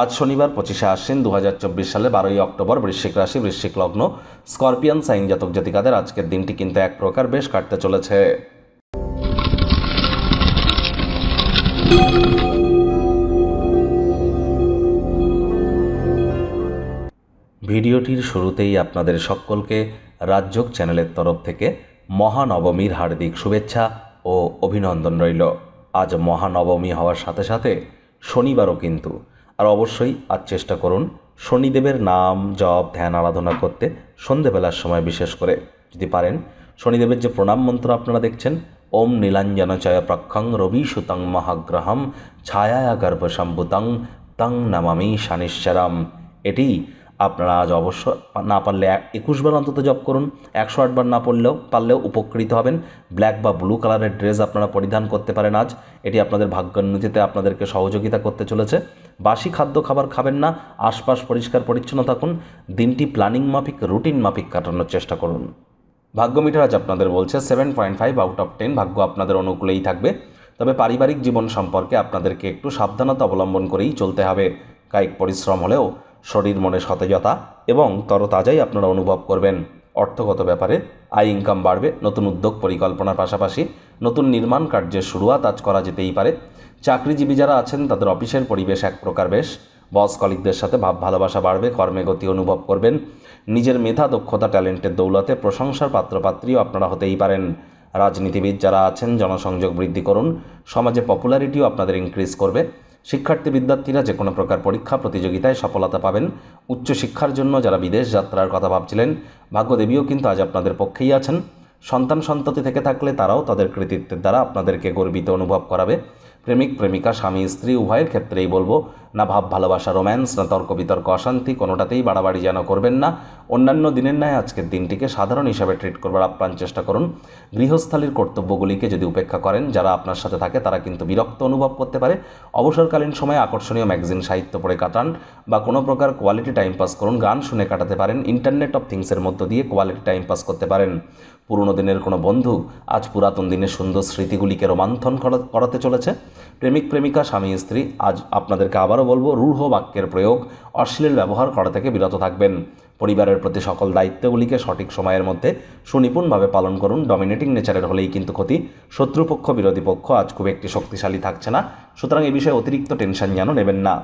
আজ শনিবার পঁচিশে আশ্বিন দু সালে বারোই অক্টোবর বৃশ্চিক রাশি বৃশ্চিক লগ্ন স্করপিয়ান সাইন জাতক জাতিকাদের আজকের দিনটি কিন্তু এক প্রকার বেশ কাটতে চলেছে ভিডিওটির শুরুতেই আপনাদের সকলকে রাজ্যক চ্যানেলের তরফ থেকে মহানবমীর হার্দিক শুভেচ্ছা ও অভিনন্দন রইল আজ মহানবমী হওয়ার সাথে সাথে শনিবারও কিন্তু আর অবশ্যই আজ চেষ্টা করুন শনিদেবের নাম জপ ধ্যান আরাধনা করতে সন্ধেবেলার সময় বিশেষ করে যদি পারেন শনিদেবের যে প্রণাম মন্ত্র আপনারা দেখছেন ওম নীলাঞ্জনচয় প্রাক্ষং রবি সুতং মহাগ্রহম ছায়া গর্ভ সম্ভুতং তং নমামি শনিশ্বরম এটি আপনারা আজ অবশ্য না পারলে একুশবার অন্তত জব করুন একশো আটবার না পড়লেও পারলেও উপকৃত হবেন ব্ল্যাক বা ব্লু কালারের ড্রেস আপনারা পরিধান করতে পারেন আজ এটি আপনাদের ভাগ্যোন্নতিতে আপনাদেরকে সহযোগিতা করতে চলেছে বাসি খাদ্য খাবার খাবেন না আশপাশ পরিষ্কার পরিচ্ছন্ন থাকুন দিনটি প্ল্যানিং মাফিক রুটিন মাফিক কাটানোর চেষ্টা করুন ভাগ্য মিটার আজ আপনাদের বলছে seven point five out of ten ভাগ্য আপনাদের অনুকূলেই থাকবে তবে পারিবারিক জীবন সম্পর্কে আপনাদেরকে একটু সাবধানতা অবলম্বন করেই চলতে হবে কায়িক পরিশ্রম হলেও শরীর মনে সতেজতা এবং তরতাজাই আপনারা অনুভব করবেন অর্থগত ব্যাপারে আয় ইনকাম বাড়বে নতুন উদ্যোগ পরিকল্পনার পাশাপাশি নতুন নির্মাণ কার্যের শুরুয়াত আজ করা যেতেই পারে চাকরিজীবী যারা আছেন তাদের অফিসের পরিবেশ এক প্রকার বেশ বস কলিকদের সাথে ভাব ভালোবাসা বাড়বে কর্মে গতি অনুভব করবেন নিজের মেধা দক্ষতা ট্যালেন্টের দৌলতে প্রশংসার পাত্রপাত্রীও আপনারা হতেই পারেন রাজনীতিবিদ যারা আছেন জনসংযোগ বৃদ্ধি করুন সমাজে পপুলারিটিও আপনাদের ইনক্রিজ করবে শিক্ষার্থী বিদ্যার্থীরা যে কোনো প্রকার পরীক্ষা প্রতিযোগিতায় সফলতা পাবেন উচ্চশিক্ষার জন্য যারা বিদেশ যাত্রার কথা ভাবছিলেন ভাগ্যদেবীও কিন্তু আজ আপনাদের পক্ষেই আছেন সন্তান সন্ততি থেকে থাকলে তারাও তাদের কৃতিত্বের দ্বারা আপনাদেরকে গর্বিত অনুভব করাবে প্রেমিক প্রেমিকা স্বামী স্ত্রী উভয়ের ক্ষেত্রেই বলবো না ভাব ভালোবাসা রোম্যান্স না তর্ক বিতর্ক অশান্তি কোনোটাতেই বাড়াবাড়ি যেন করবেন না অন্যান্য দিনের ন্যায় আজকের দিনটিকে সাধারণ হিসাবে ট্রিট করবার আপ্রাণ চেষ্টা করুন গৃহস্থালীর কর্তব্যগুলিকে যদি উপেক্ষা করেন যারা আপনার সাথে থাকে তারা কিন্তু বিরক্ত অনুভব করতে পারে অবসরকালীন সময়ে আকর্ষণীয় ম্যাগজিন সাহিত্য পড়ে কাটান বা কোনো প্রকার কোয়ালিটি টাইম পাস করুন গান শুনে কাটাতে পারেন ইন্টারনেট অফ থিংসের মধ্য দিয়ে কোয়ালিটি টাইম পাস করতে পারেন পুরনো দিনের কোনো বন্ধু আজ পুরাতন দিনের সুন্দর স্মৃতিগুলিকে রোমান্থন করাতে চলেছে প্রেমিক প্রেমিকা স্বামী স্ত্রী আজ আপনাদেরকে আবারও আবারও বলবো রূঢ় বাক্যের প্রয়োগ অশ্লীল ব্যবহার করা থেকে বিরত থাকবেন পরিবারের প্রতি সকল দায়িত্বগুলিকে সঠিক সময়ের মধ্যে সুনিপুণভাবে পালন করুন ডমিনেটিং নেচারের হলেই কিন্তু ক্ষতি শত্রুপক্ষ বিরোধী পক্ষ আজ খুব একটি শক্তিশালী থাকছে না সুতরাং এ বিষয়ে অতিরিক্ত টেনশন যেন নেবেন না